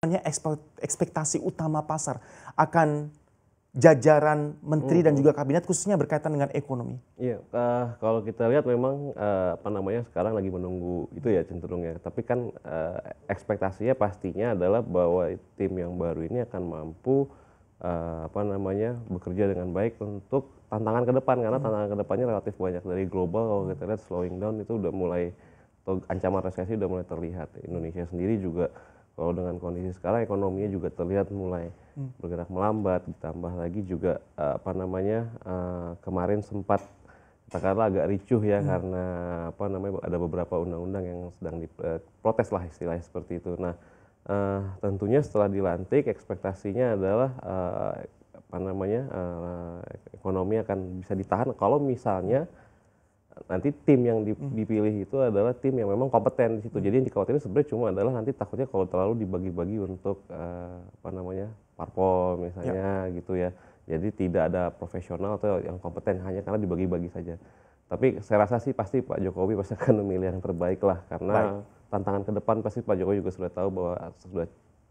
hanya ekspektasi utama pasar akan jajaran menteri hmm. dan mhm. juga kabinet khususnya berkaitan dengan ekonomi. Iya, uh, kalau kita lihat memang uh, apa namanya sekarang lagi menunggu itu ya cenderungnya. Tapi kan uh, ekspektasinya pastinya adalah bahwa tim yang baru ini akan mampu uh, apa namanya bekerja dengan baik untuk tantangan ke depan karena hmm. tantangan ke depannya relatif banyak dari global kalau kita lihat slowing down itu udah mulai atau ancaman resesi udah mulai terlihat. Indonesia sendiri juga kalau dengan kondisi sekarang ekonominya juga terlihat mulai hmm. bergerak melambat, ditambah lagi juga eh, apa namanya eh, kemarin sempat katakanlah agak ricuh ya hmm. karena apa namanya ada beberapa undang-undang yang sedang diprotes eh, lah istilahnya seperti itu. Nah tentunya setelah dilantik ekspektasinya adalah apa namanya ekonomi akan bisa ditahan kalau misalnya nanti tim yang hmm. dipilih itu adalah tim yang memang kompeten di situ. Hmm. Jadi yang dikhawatirin sebenarnya cuma adalah nanti takutnya kalau terlalu dibagi-bagi untuk uh, apa namanya parpol misalnya ya. gitu ya. Jadi tidak ada profesional atau yang kompeten hanya karena dibagi-bagi saja. Tapi saya rasa sih pasti Pak Jokowi pasti akan memilih yang terbaik lah karena Baik. tantangan ke depan pasti Pak Jokowi juga sudah tahu bahwa sudah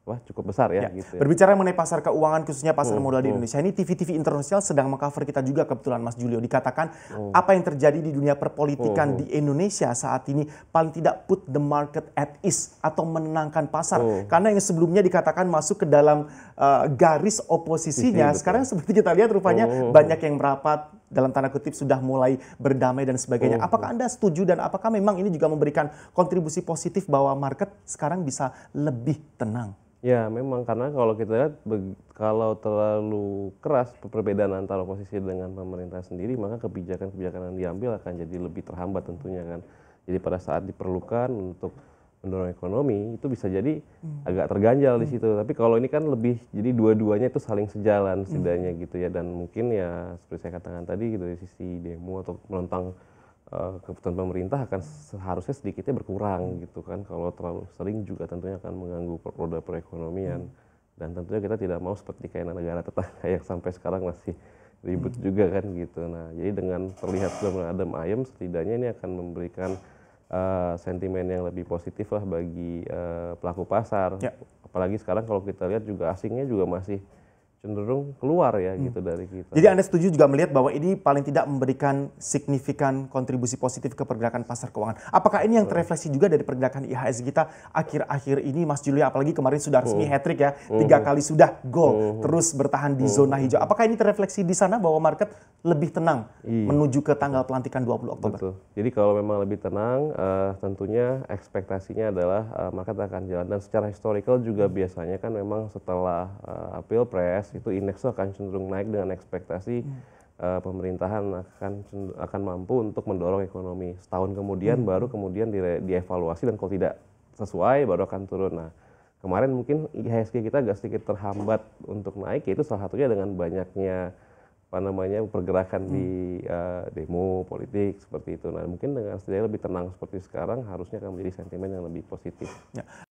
wah cukup besar ya, ya. Gitu ya. Berbicara mengenai pasar keuangan khususnya pasar hmm, modal di oh. Indonesia ini TV-TV internasional sedang mengcover kita juga kebetulan Mas Julio dikatakan hmm. apa yang terjadi di dunia perpolitikan hmm. di Indonesia saat ini paling tidak put the market at ease atau menenangkan pasar hmm. karena yang sebelumnya dikatakan masuk ke dalam uh, garis oposisinya iya, sekarang seperti kita lihat rupanya hmm. banyak yang merapat dalam tanda kutip sudah mulai berdamai dan sebagainya. Oh. Apakah oh. Anda setuju dan apakah memang ini juga memberikan kontribusi positif bahwa market sekarang bisa lebih tenang? Ya, memang karena kalau kita lihat kalau terlalu keras perbedaan antara posisi dengan pemerintah sendiri, maka kebijakan-kebijakan yang diambil akan jadi lebih terhambat tentunya kan. Jadi pada saat diperlukan untuk mendorong ekonomi itu bisa jadi hmm. agak terganjal hmm. di situ. Tapi kalau ini kan lebih jadi dua-duanya itu saling sejalan hmm. setidaknya gitu ya dan mungkin ya seperti saya katakan tadi gitu, dari sisi demo atau menentang uh, eh, keputusan pemerintah akan hmm. seharusnya sedikitnya berkurang hmm. gitu kan kalau terlalu sering juga tentunya akan mengganggu roda perekonomian hmm. dan tentunya kita tidak mau seperti kayak negara tetangga yang sampai sekarang masih ribut hmm. juga kan gitu. Nah, jadi dengan terlihat sudah ada ayam setidaknya ini akan memberikan uh, sentimen yang lebih positif lah bagi uh, pelaku pasar. Ya. Apalagi sekarang kalau kita lihat juga asingnya juga masih cenderung keluar ya hmm. gitu dari kita. Jadi Anda setuju juga melihat bahwa ini paling tidak memberikan signifikan kontribusi positif ke pergerakan pasar keuangan. Apakah ini yang terefleksi juga dari pergerakan IHSG kita akhir-akhir ini Mas Julia apalagi kemarin sudah resmi hmm. hat trick ya, hmm. tiga kali sudah gol hmm. terus bertahan di hmm. zona hijau. Apakah ini terefleksi di sana bahwa market lebih tenang iya. menuju ke tanggal pelantikan 20 Oktober? Betul. Jadi kalau memang lebih tenang uh, tentunya ekspektasinya adalah uh, market akan jalan dan secara historical juga hmm. biasanya kan memang setelah uh, April US itu indeks akan cenderung naik dengan ekspektasi uh, pemerintahan akan akan mampu untuk mendorong ekonomi setahun kemudian hmm. baru kemudian dire, dievaluasi dan kalau tidak sesuai baru akan turun nah kemarin mungkin IHSG kita agak sedikit terhambat untuk naik itu salah satunya dengan banyaknya apa namanya pergerakan hmm. di uh, eh, demo politik seperti itu. Nah mungkin dengan sedikit lebih tenang seperti sekarang harusnya akan menjadi sentimen yang lebih positif. Ya.